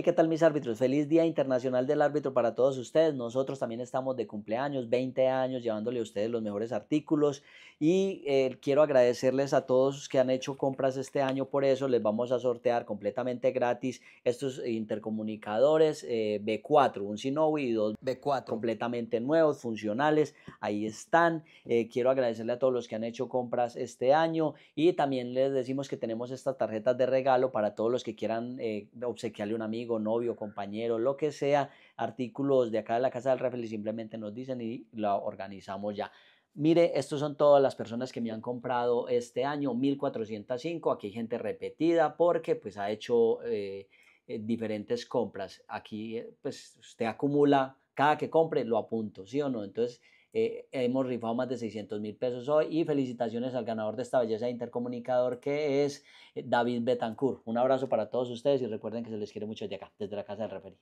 ¿qué tal mis árbitros? Feliz Día Internacional del Árbitro para todos ustedes. Nosotros también estamos de cumpleaños, 20 años, llevándole a ustedes los mejores artículos y eh, quiero agradecerles a todos los que han hecho compras este año. Por eso les vamos a sortear completamente gratis estos intercomunicadores eh, B4, un Sinovi y dos B4 completamente nuevos, funcionales. Ahí están. Eh, quiero agradecerle a todos los que han hecho compras este año y también les decimos que tenemos estas tarjetas de regalo para todos los que quieran obsequiarle a un amigo novio, compañero, lo que sea, artículos de acá de la Casa del Refle, simplemente nos dicen y lo organizamos ya. Mire, estos son todas las personas que me han comprado este año, 1405. Aquí gente repetida porque pues ha hecho eh, eh, diferentes compras. Aquí eh, pues usted acumula, cada que compre lo apunto, ¿sí o no? Entonces eh, hemos rifado más de 600 mil pesos hoy y felicitaciones al ganador de esta belleza de intercomunicador que es eh, David Betancourt. Un abrazo para todos ustedes y recuerden que se les quiere mucho de acá, desde la Casa del Referí.